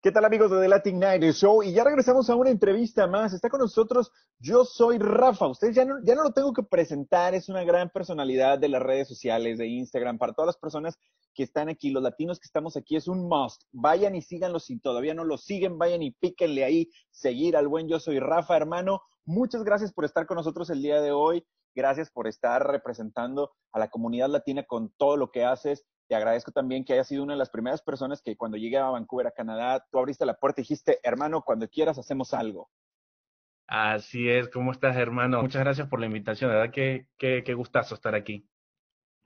¿Qué tal amigos de The Latin Night Show? Y ya regresamos a una entrevista más. Está con nosotros Yo Soy Rafa. Ustedes ya no, ya no lo tengo que presentar, es una gran personalidad de las redes sociales, de Instagram, para todas las personas que están aquí, los latinos que estamos aquí, es un must. Vayan y síganlo si todavía no lo siguen, vayan y píquenle ahí, seguir al buen Yo Soy Rafa, hermano. Muchas gracias por estar con nosotros el día de hoy. Gracias por estar representando a la comunidad latina con todo lo que haces te agradezco también que hayas sido una de las primeras personas que cuando llegué a Vancouver, a Canadá, tú abriste la puerta y dijiste, hermano, cuando quieras hacemos algo. Así es, ¿cómo estás, hermano? Muchas gracias por la invitación, verdad Qué que, gustazo estar aquí.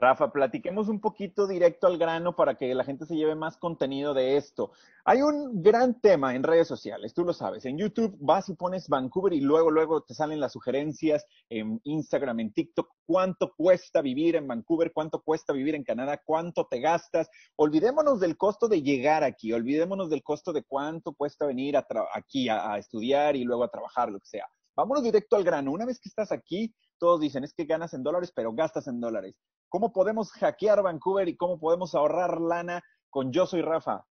Rafa, platiquemos un poquito directo al grano para que la gente se lleve más contenido de esto. Hay un gran tema en redes sociales, tú lo sabes. En YouTube vas y pones Vancouver y luego, luego te salen las sugerencias en Instagram, en TikTok, cuánto cuesta vivir en Vancouver, cuánto cuesta vivir en Canadá, cuánto te gastas. Olvidémonos del costo de llegar aquí, olvidémonos del costo de cuánto cuesta venir aquí a, a estudiar y luego a trabajar, lo que sea. Vámonos directo al grano. Una vez que estás aquí, todos dicen, es que ganas en dólares, pero gastas en dólares. ¿Cómo podemos hackear Vancouver y cómo podemos ahorrar lana con Yo Soy Rafa?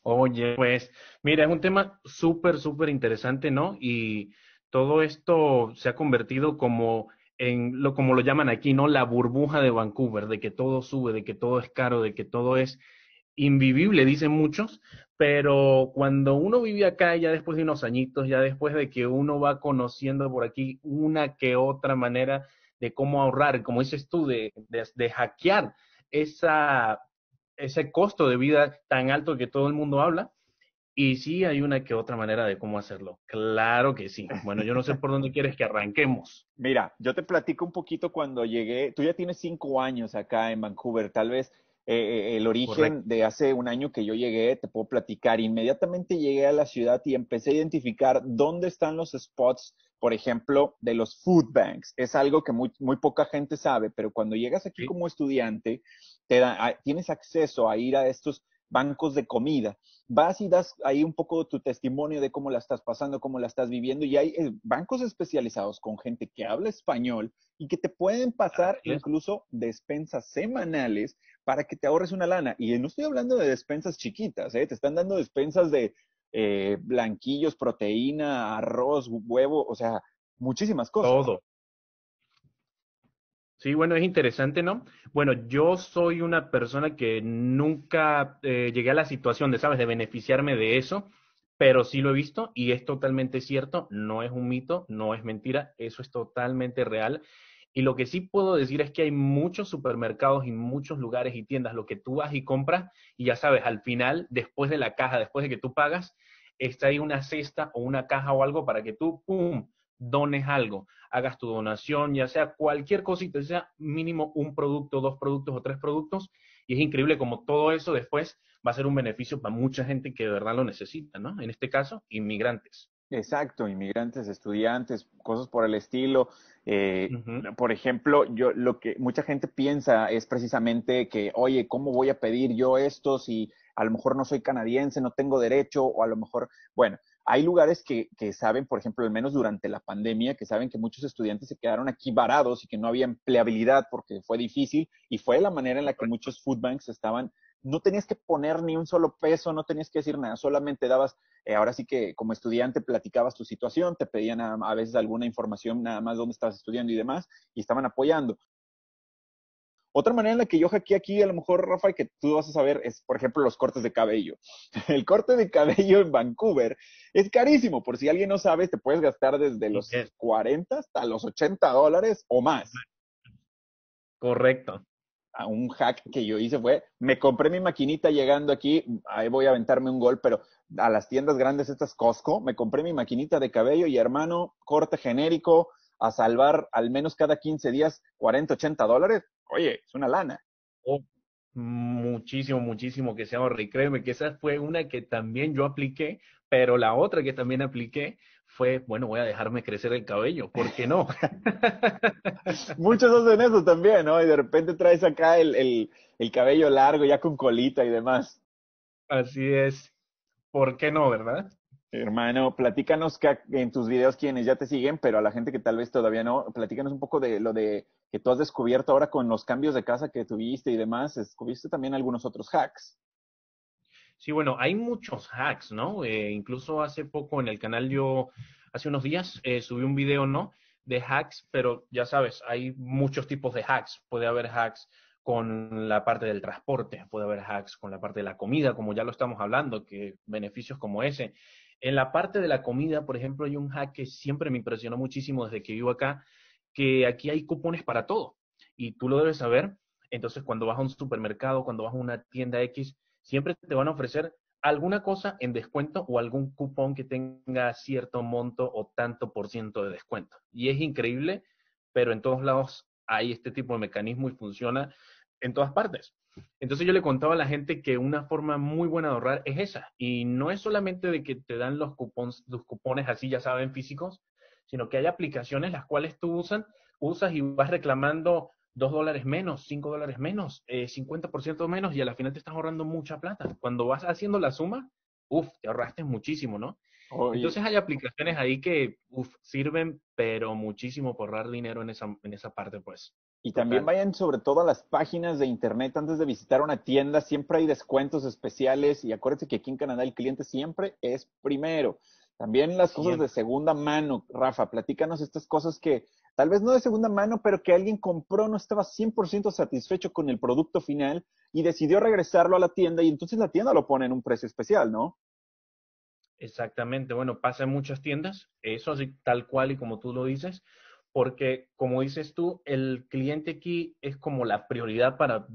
Oye, pues mira, es un tema súper, súper interesante, ¿no? Y todo esto se ha convertido como en lo como lo llaman aquí, ¿no? La burbuja de Vancouver, de que todo sube, de que todo es caro, de que todo es invivible, dicen muchos, pero cuando uno vive acá, ya después de unos añitos, ya después de que uno va conociendo por aquí una que otra manera de cómo ahorrar, como dices tú, de, de, hackear esa, ese costo de vida tan alto que todo el mundo habla. Y sí hay una que otra manera de cómo hacerlo. Claro que sí. Bueno, yo no sé por dónde quieres que arranquemos. Mira, yo te platico un poquito cuando llegué. Tú ya tienes cinco años acá en Vancouver. Tal vez eh, el origen de hace un año que yo llegué, te puedo platicar, inmediatamente llegué a la ciudad y empecé a identificar dónde están los spots, por ejemplo, de los food banks. Es algo que muy, poca gente sabe, pero cuando llegas aquí como estudiante, te ah, tienes acceso a ir a estos bancos de comida vas y das ahí un poco tu testimonio de cómo la estás pasando, cómo la estás viviendo, y hay eh, bancos especializados con gente que habla español y que te pueden pasar incluso despensas semanales para que te ahorres una lana. Y no estoy hablando de despensas chiquitas, ¿eh? te están dando despensas de eh, blanquillos, proteína, arroz, huevo, o sea, muchísimas cosas. Todo. Sí, bueno, es interesante, ¿no? Bueno, yo soy una persona que nunca eh, llegué a la situación de, ¿sabes?, de beneficiarme de eso, pero sí lo he visto y es totalmente cierto, no es un mito, no es mentira, eso es totalmente real. Y lo que sí puedo decir es que hay muchos supermercados y muchos lugares y tiendas, lo que tú vas y compras, y ya sabes, al final, después de la caja, después de que tú pagas, está ahí una cesta o una caja o algo para que tú, pum, dones algo, hagas tu donación, ya sea cualquier cosita, sea mínimo un producto, dos productos o tres productos, y es increíble como todo eso después va a ser un beneficio para mucha gente que de verdad lo necesita, ¿no? En este caso, inmigrantes. Exacto, inmigrantes, estudiantes, cosas por el estilo. Eh, por ejemplo, yo lo que mucha gente piensa es precisamente que, oye, ¿cómo voy a pedir yo esto si a lo mejor no soy canadiense, no tengo derecho, o a lo mejor, bueno, hay lugares que, saben, por ejemplo, al menos durante la pandemia, que saben que muchos estudiantes se quedaron aquí varados y que no había empleabilidad porque fue difícil y fue la manera en la que muchos food banks estaban. No tenías que poner ni un solo peso, no tenías que decir nada, solamente dabas, eh, ahora sí que como estudiante platicabas tu situación, te pedían a, a veces alguna información nada más dónde estabas estudiando y demás, y estaban apoyando. Otra manera en la que yo hackeé aquí, a lo mejor, Rafa, que tú vas a saber, es, por ejemplo, los cortes de cabello. El corte de cabello en Vancouver es carísimo. Por si alguien no sabe, te puedes gastar desde los 40 hasta los 80 dólares o más. Correcto. un hack que yo hice fue, me compré mi maquinita llegando aquí, ahí voy a aventarme un gol, pero a las tiendas grandes estas Costco, me compré mi maquinita de cabello y hermano, corte genérico, a salvar al menos cada 15 días 40, 80 dólares, oye, es una lana. Oh, muchísimo, muchísimo que se ahorre. créeme que esa fue una que también yo apliqué, pero la otra que también apliqué fue, bueno, voy a dejarme crecer el cabello, ¿por qué no? Muchos hacen eso también, ¿no? Y de repente traes acá el, el, el cabello largo, ya con colita y demás. Así es. ¿Por qué no, verdad? Hermano, platícanos que en tus videos quienes ya te siguen, pero a la gente que tal vez todavía no, platícanos un poco de lo de que tú has descubierto ahora con los cambios de casa que tuviste y demás. Descubriste también algunos otros hacks. Sí, bueno, hay muchos hacks, ¿no? Eh, incluso hace poco en el canal yo, hace unos días, eh, subí un video, ¿no? De hacks, pero ya sabes, hay muchos tipos de hacks. Puede haber hacks con la parte del transporte, puede haber hacks con la parte de la comida, como ya lo estamos hablando, que beneficios como ese. En la parte de la comida, por ejemplo, hay un hack que siempre me impresionó muchísimo desde que vivo acá, que aquí hay cupones para todo. Y tú lo debes saber. Entonces, cuando vas a un supermercado, cuando vas a una tienda X, siempre te van a ofrecer alguna cosa en descuento o algún cupón que tenga cierto monto o tanto por ciento de descuento. Y es increíble, pero en todos lados hay este tipo de mecanismo y funciona en todas partes. Entonces yo le contaba a la gente que una forma muy buena de ahorrar es esa. Y no es solamente de que te dan los, cupones, los cupones así, ya saben, físicos, sino que hay aplicaciones las cuales tú usan, usas y vas reclamando dos dólares menos, cinco dólares menos, eh, 50% menos y al final te estás ahorrando mucha plata. Cuando vas haciendo la suma, uff, te ahorraste muchísimo, ¿no? Entonces hay aplicaciones ahí que uf, sirven, pero muchísimo por ahorrar dinero en esa, en esa parte, pues. Y también vayan sobre todo a las páginas de internet antes de visitar una tienda, siempre hay descuentos especiales y acuérdense que aquí en Canadá el cliente siempre es primero. También las cosas de segunda mano, Rafa, platícanos estas cosas que tal vez no de segunda mano, pero que alguien compró, no estaba 100% satisfecho con el producto final y decidió regresarlo a la tienda y entonces la tienda lo pone en un precio especial, ¿no? Exactamente, bueno, pasa en muchas tiendas, eso así, tal cual y como tú lo dices porque como dices tú, el cliente aquí es como la prioridad para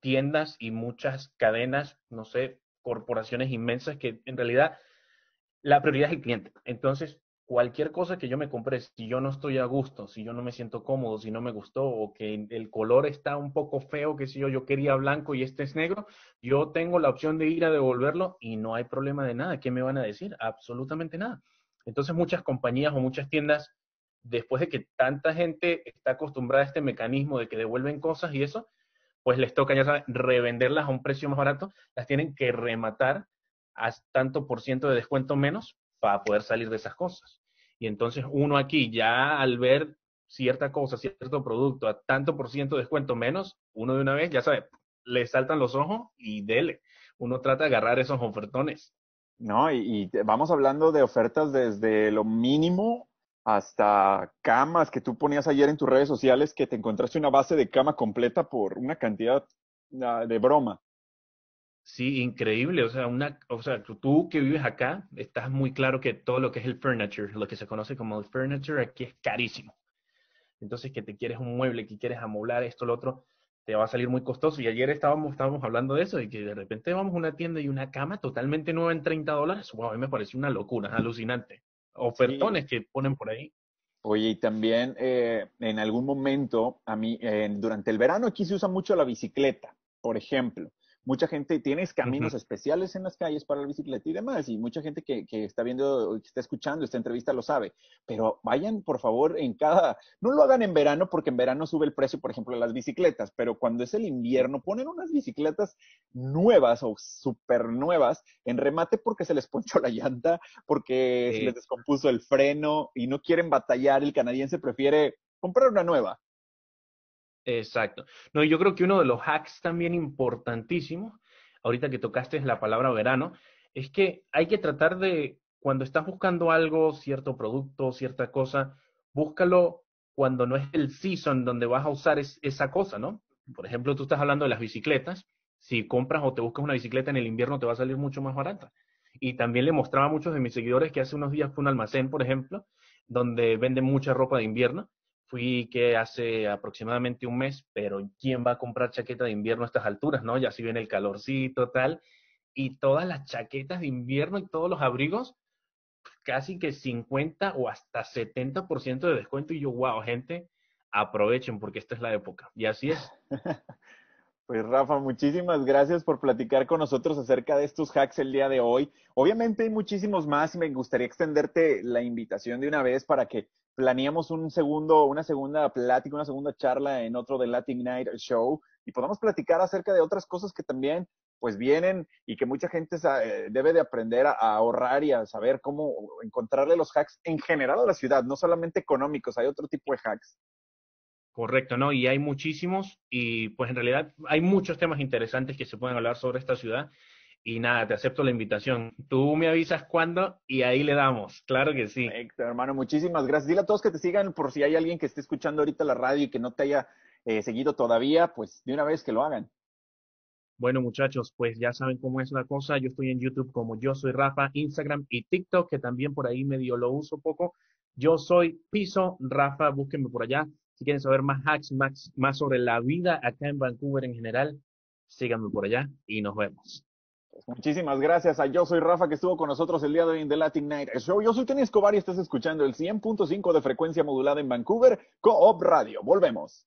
tiendas y muchas cadenas, no sé, corporaciones inmensas que en realidad la prioridad es el cliente. Entonces, cualquier cosa que yo me compre, si yo no estoy a gusto, si yo no me siento cómodo, si no me gustó o que el color está un poco feo, que si yo, yo quería blanco y este es negro, yo tengo la opción de ir a devolverlo y no hay problema de nada. ¿Qué me van a decir? Absolutamente nada. Entonces, muchas compañías o muchas tiendas después de que tanta gente está acostumbrada a este mecanismo de que devuelven cosas y eso, pues les toca, ya revenderlas a un precio más barato, las tienen que rematar a tanto por ciento de descuento menos para poder salir de esas cosas. Y entonces uno aquí ya al ver cierta cosa, cierto producto a tanto por ciento de descuento menos, uno de una vez, ya sabe, le saltan los ojos y dele. Uno trata de agarrar esos ofertones. No, y vamos hablando de ofertas desde lo mínimo hasta camas que tú ponías ayer en tus redes sociales que te encontraste una base de cama completa por una cantidad ah, de broma. Sí, increíble. O sea, una, o sea, tú que vives acá, estás muy claro que todo lo que es el furniture, lo que se conoce como el furniture, aquí es carísimo. Entonces, que te quieres un mueble, que quieres amoblar esto, lo otro, te va a salir muy costoso. Y ayer estábamos, estábamos hablando de eso, y que de repente vamos a una tienda y una cama totalmente nueva en 30 dólares. Wow, a mí me pareció una locura, alucinante ofertones que ponen por ahí. Oye, y también eh, en algún momento, a mí, durante el verano aquí se usa mucho la bicicleta, por ejemplo mucha gente, tiene caminos especiales en las calles para la bicicleta y demás, y mucha gente que, está viendo, que está escuchando esta entrevista lo sabe, pero vayan por favor en cada, no lo hagan en verano porque en verano sube el precio, por ejemplo, de las bicicletas, pero cuando es el invierno ponen unas bicicletas nuevas o super nuevas en remate porque se les ponchó la llanta, porque se les descompuso el freno y no quieren batallar, el canadiense prefiere comprar una nueva Exacto. No, yo creo que uno de los hacks también importantísimos, ahorita que tocaste la palabra verano, es que hay que tratar de, cuando estás buscando algo, cierto producto, cierta cosa, búscalo cuando no es el season donde vas a usar esa cosa, ¿no? Por ejemplo, tú estás hablando de las bicicletas. Si compras o te buscas una bicicleta en el invierno, te va a salir mucho más barata. Y también le mostraba a muchos de mis seguidores que hace unos días fue un almacén, por ejemplo, donde venden mucha ropa de invierno Fui que hace aproximadamente un mes, pero ¿quién va a comprar chaqueta de invierno a estas alturas, no? Ya si viene el calorcito, tal. Y todas las chaquetas de invierno y todos los abrigos, pues, casi que 50 o hasta 70% de descuento. Y yo, wow, gente, aprovechen porque esta es la época. Y así es. Pues Rafa, muchísimas gracias por platicar con nosotros acerca de estos hacks el día de hoy. Obviamente hay muchísimos más y me gustaría extenderte la invitación de una vez para que planeemos un segundo, una segunda plática, una segunda charla en otro de Latin Night Show y podamos platicar acerca de otras cosas que también pues vienen y que mucha gente eh, debe de aprender a ahorrar y a saber cómo encontrarle los hacks en general a la ciudad, no solamente económicos, hay otro tipo de hacks. Correcto, ¿no? Y hay muchísimos y pues en realidad hay muchos temas interesantes que se pueden hablar sobre esta ciudad y nada, te acepto la invitación. Tú me avisas cuándo y ahí le damos. Claro que sí. hermano. Muchísimas gracias. Dile a todos que te sigan por si hay alguien que esté escuchando ahorita la radio y que no te haya eh, seguido todavía, pues de una vez que lo hagan. Bueno, muchachos, pues ya saben cómo es la cosa. Yo estoy en YouTube como Yo Soy Rafa, Instagram y TikTok, que también por ahí medio lo uso poco. Yo soy Piso Rafa, búsquenme por allá. Si quieren saber más hacks, más, sobre la vida acá en Vancouver en general, síganme por allá y nos vemos. Pues muchísimas gracias a Yo Soy Rafa que estuvo con nosotros el día de hoy en The Latin Night Show. Yo soy Tony Escobar y estás escuchando el 100.5 de frecuencia modulada en Vancouver, Coop Radio. Volvemos.